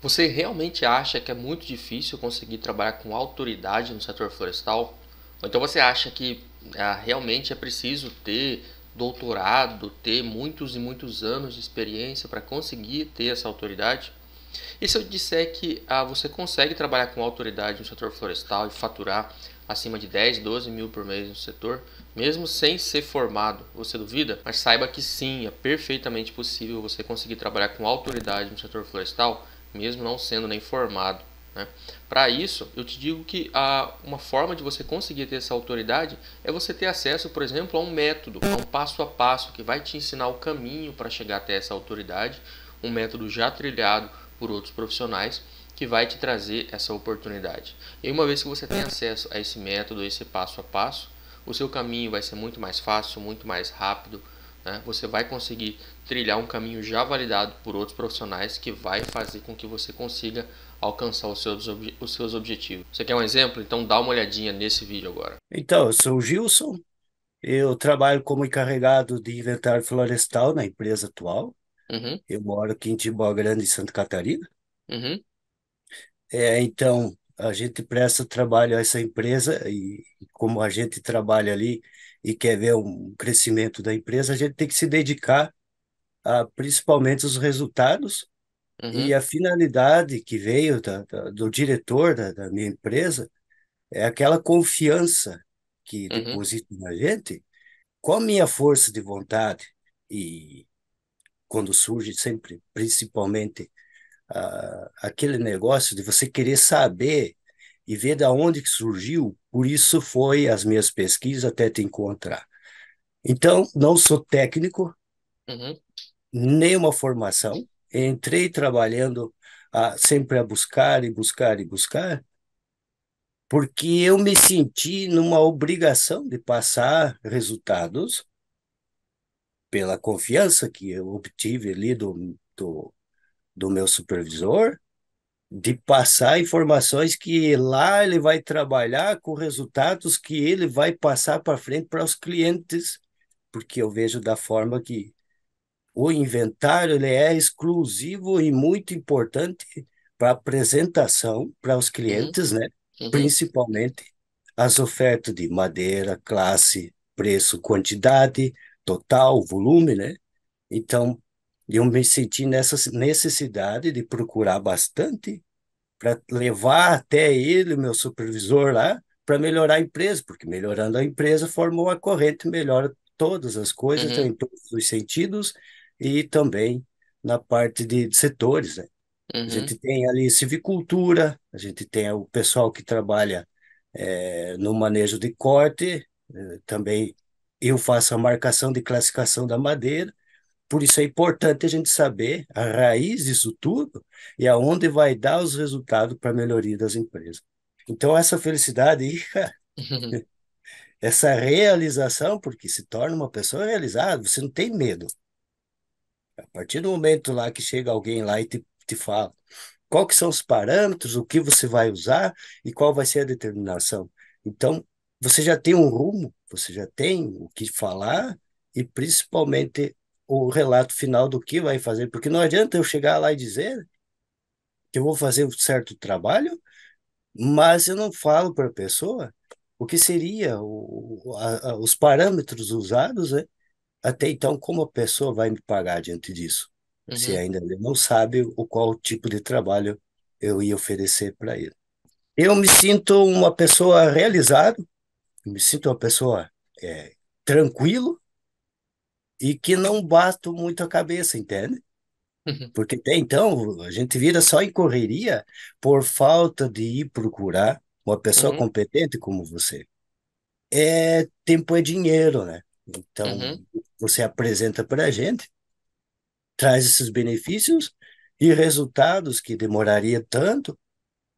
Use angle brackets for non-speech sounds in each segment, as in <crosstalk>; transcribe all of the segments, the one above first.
Você realmente acha que é muito difícil conseguir trabalhar com autoridade no setor florestal? Ou então você acha que ah, realmente é preciso ter doutorado, ter muitos e muitos anos de experiência para conseguir ter essa autoridade? E se eu disser que ah, você consegue trabalhar com autoridade no setor florestal e faturar acima de 10, 12 mil por mês no setor, mesmo sem ser formado, você duvida? Mas saiba que sim, é perfeitamente possível você conseguir trabalhar com autoridade no setor florestal mesmo não sendo nem formado. Né? Para isso, eu te digo que a, uma forma de você conseguir ter essa autoridade é você ter acesso, por exemplo, a um método, a um passo a passo que vai te ensinar o caminho para chegar até essa autoridade, um método já trilhado por outros profissionais que vai te trazer essa oportunidade. E uma vez que você tem acesso a esse método, a esse passo a passo, o seu caminho vai ser muito mais fácil, muito mais rápido, né, você vai conseguir trilhar um caminho já validado por outros profissionais que vai fazer com que você consiga alcançar os seus, os seus objetivos. Você quer um exemplo? Então dá uma olhadinha nesse vídeo agora. Então, eu sou o Gilson, eu trabalho como encarregado de inventário florestal na empresa atual. Uhum. Eu moro aqui em Timbó Grande, Santa Catarina. Uhum. É, então, a gente presta trabalho a essa empresa e como a gente trabalha ali e quer ver um crescimento da empresa, a gente tem que se dedicar a principalmente os resultados uhum. e a finalidade que veio da, da, do diretor da, da, minha empresa é aquela confiança que uhum. deposita na gente com a minha força de vontade e quando surge sempre, principalmente, a aquele negócio de você querer saber e ver da onde que surgiu, por isso foi as minhas pesquisas até te encontrar. Então, não sou técnico, uhum. nenhuma formação, entrei trabalhando a, ah, sempre a buscar e buscar e buscar, porque eu me senti numa obrigação de passar resultados pela confiança que eu obtive ali do, do, do meu supervisor de passar informações que lá ele vai trabalhar com resultados que ele vai passar para frente para os clientes, porque eu vejo da forma que o inventário ele é exclusivo e muito importante para apresentação para os uhum. clientes, uhum. né? Uhum. Principalmente as ofertas de madeira, classe, preço, quantidade, total, volume, né? Então, e eu me senti nessa necessidade de procurar bastante para levar até ele, meu supervisor lá, para melhorar a empresa, porque melhorando a empresa formou a corrente, melhora todas as coisas, uhum. Né, em todos os sentidos, e também na parte de, de setores. Né? Uhum. A gente tem ali civicultura, a gente tem o pessoal que trabalha é, no manejo de corte, eh, também eu faço a marcação de classificação da madeira, por isso é importante a gente saber a raiz disso tudo e aonde vai dar os resultados para a melhoria das empresas. Então, essa felicidade <laughs> <laughs> essa realização, porque se torna uma pessoa realizada, você não tem medo. A partir do momento lá que chega alguém lá e te, te fala qual que são os parâmetros, o que você vai usar e qual vai ser a determinação. Então, você já tem um rumo, você já tem o que falar e principalmente o relato final do que vai fazer, porque não adianta eu chegar lá e dizer que eu vou fazer um certo trabalho, mas eu não falo para a pessoa o que seria o, a, os parâmetros usados, né? até então como a pessoa vai me pagar diante disso, uhum. se ainda não sabe o qual tipo de trabalho eu ia oferecer para ele. Eu me sinto uma pessoa realizada, me sinto uma pessoa é, tranquilo, e que não bato muito a cabeça, entende? Uhum. Porque até então a gente vira só em correria por falta de ir procurar uma pessoa uhum. competente como você. É tempo é dinheiro, né? Então uhum. você apresenta para a gente, traz esses benefícios e resultados que demoraria tanto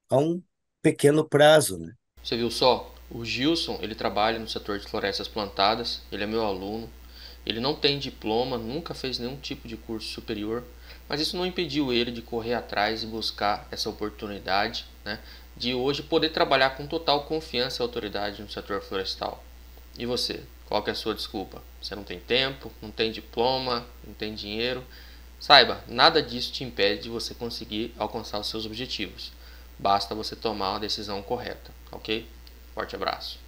a um pequeno prazo, né? Você viu só? O Gilson, ele trabalha no setor de florestas plantadas, ele é meu aluno, ele não tem diploma, nunca fez nenhum tipo de curso superior, mas isso não impediu ele de correr atrás e buscar essa oportunidade né, de hoje poder trabalhar com total confiança e autoridade no setor florestal. E você, qual é a sua desculpa? Você não tem tempo, não tem diploma, não tem dinheiro? Saiba, nada disso te impede de você conseguir alcançar os seus objetivos. Basta você tomar a decisão correta, ok? Forte abraço.